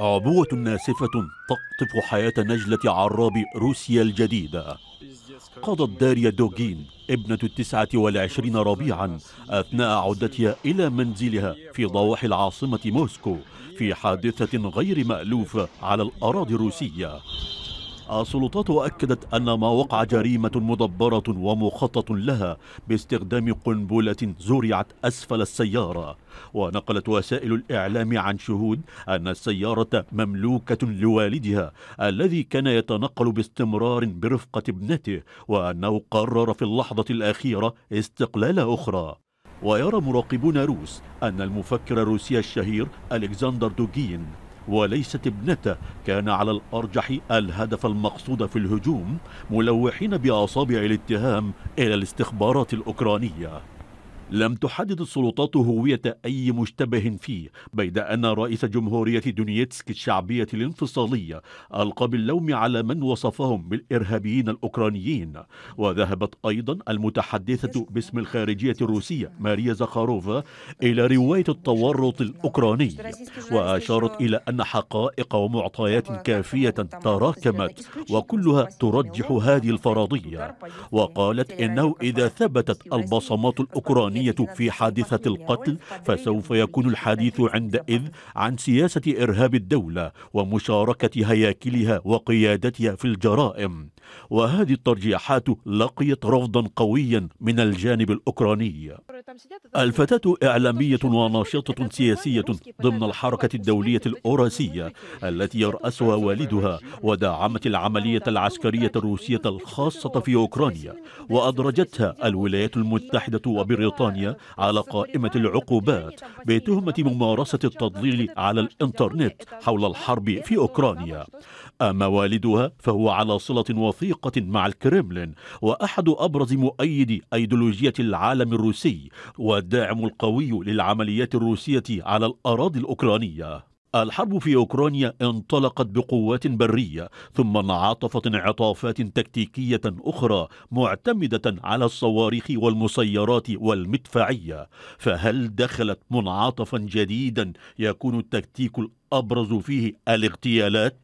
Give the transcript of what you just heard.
عبوة ناسفة تقطف حياة نجلة عراب روسيا الجديدة قضت داريا دوغين ابنة التسعة والعشرين ربيعا أثناء عودتها إلى منزلها في ضواحي العاصمة موسكو في حادثة غير مألوفة على الأراضي الروسية السلطات أكدت أن ما وقع جريمة مدبرة ومخطط لها باستخدام قنبلة زرعت أسفل السيارة ونقلت وسائل الإعلام عن شهود أن السيارة مملوكة لوالدها الذي كان يتنقل باستمرار برفقة ابنته وأنه قرر في اللحظة الأخيرة استقلال أخرى ويرى مراقبون روس أن المفكر الروسي الشهير ألكسندر دوغين وليست ابنته كان على الأرجح الهدف المقصود في الهجوم ملوحين بأصابع الاتهام إلى الاستخبارات الأوكرانية لم تحدد السلطات هوية أي مشتبه فيه بيد أن رئيس جمهورية دونيتسك الشعبية الانفصالية ألقى باللوم على من وصفهم بالإرهابيين الأوكرانيين وذهبت أيضا المتحدثة باسم الخارجية الروسية ماريا زخاروفا إلى رواية التورط الأوكراني وأشارت إلى أن حقائق ومعطيات كافية تراكمت وكلها ترجح هذه الفرضية وقالت إنه إذا ثبتت البصمات الأوكرانية الإيرانية في حادثة القتل فسوف يكون الحديث عندئذ عن سياسة إرهاب الدولة ومشاركة هياكلها وقيادتها في الجرائم وهذه الترجيحات لقيت رفضا قويا من الجانب الأوكراني الفتاة إعلامية وناشطة سياسية ضمن الحركة الدولية الأوراسية التي يرأسها والدها ودعمت العملية العسكرية الروسية الخاصة في أوكرانيا وأدرجتها الولايات المتحدة وبريطانيا بريطانيا على قائمة العقوبات بتهمة ممارسة التضليل على الإنترنت حول الحرب في أوكرانيا أما والدها فهو على صلة وثيقة مع الكرملين وأحد أبرز مؤيدي أيديولوجية العالم الروسي والداعم القوي للعمليات الروسية على الأراضي الأوكرانية الحرب في أوكرانيا انطلقت بقوات برية ثم انعطفت انعطافات تكتيكية أخرى معتمدة على الصواريخ والمسيرات والمدفعية فهل دخلت منعطفا جديدا يكون التكتيك الأبرز فيه الاغتيالات؟